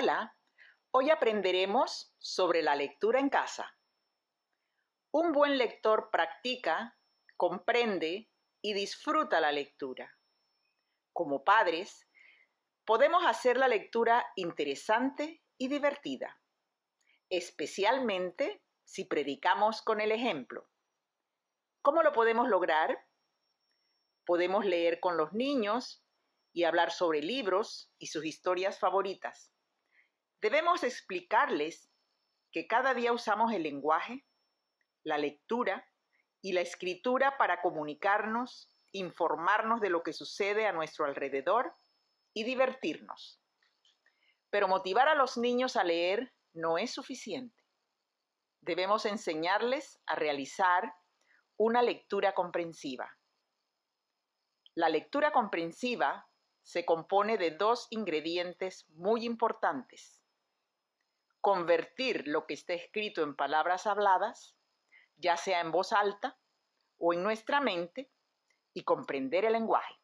Hola, hoy aprenderemos sobre la lectura en casa. Un buen lector practica, comprende y disfruta la lectura. Como padres, podemos hacer la lectura interesante y divertida, especialmente si predicamos con el ejemplo. ¿Cómo lo podemos lograr? Podemos leer con los niños y hablar sobre libros y sus historias favoritas Debemos explicarles que cada día usamos el lenguaje, la lectura y la escritura para comunicarnos, informarnos de lo que sucede a nuestro alrededor y divertirnos. Pero motivar a los niños a leer no es suficiente. Debemos enseñarles a realizar una lectura comprensiva. La lectura comprensiva se compone de dos ingredientes muy importantes convertir lo que está escrito en palabras habladas, ya sea en voz alta o en nuestra mente, y comprender el lenguaje.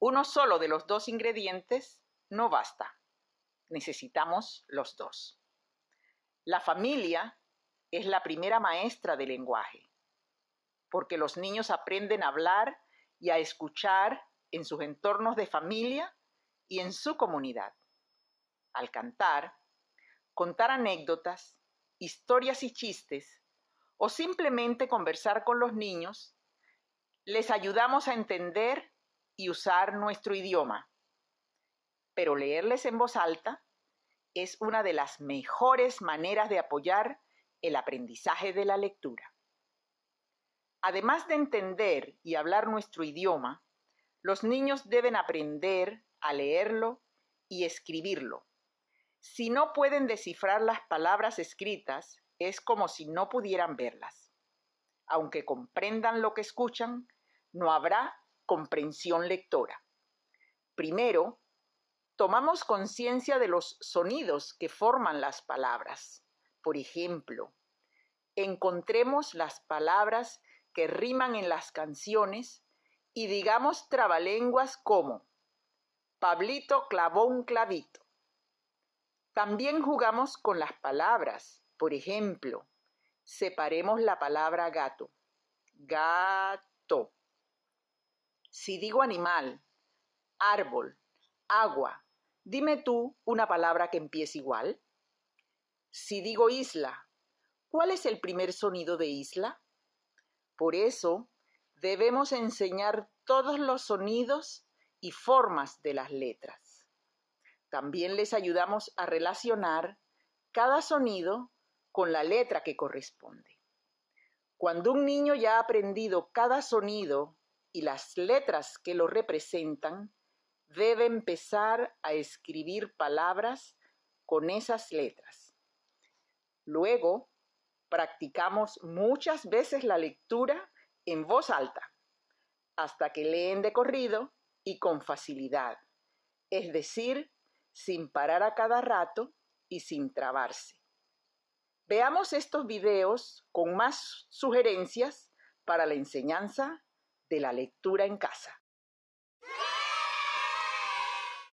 Uno solo de los dos ingredientes no basta. Necesitamos los dos. La familia es la primera maestra del lenguaje, porque los niños aprenden a hablar y a escuchar en sus entornos de familia y en su comunidad. Al cantar, contar anécdotas, historias y chistes, o simplemente conversar con los niños, les ayudamos a entender y usar nuestro idioma. Pero leerles en voz alta es una de las mejores maneras de apoyar el aprendizaje de la lectura. Además de entender y hablar nuestro idioma, los niños deben aprender a leerlo y escribirlo. Si no pueden descifrar las palabras escritas, es como si no pudieran verlas. Aunque comprendan lo que escuchan, no habrá comprensión lectora. Primero, tomamos conciencia de los sonidos que forman las palabras. Por ejemplo, encontremos las palabras que riman en las canciones y digamos trabalenguas como Pablito clavó un clavito. También jugamos con las palabras. Por ejemplo, separemos la palabra gato. Gato. Si digo animal, árbol, agua, dime tú una palabra que empiece igual. Si digo isla, ¿cuál es el primer sonido de isla? Por eso, debemos enseñar todos los sonidos y formas de las letras. También les ayudamos a relacionar cada sonido con la letra que corresponde. Cuando un niño ya ha aprendido cada sonido y las letras que lo representan, debe empezar a escribir palabras con esas letras. Luego, practicamos muchas veces la lectura en voz alta, hasta que leen de corrido y con facilidad, es decir, sin parar a cada rato y sin trabarse. Veamos estos videos con más sugerencias para la enseñanza de la lectura en casa.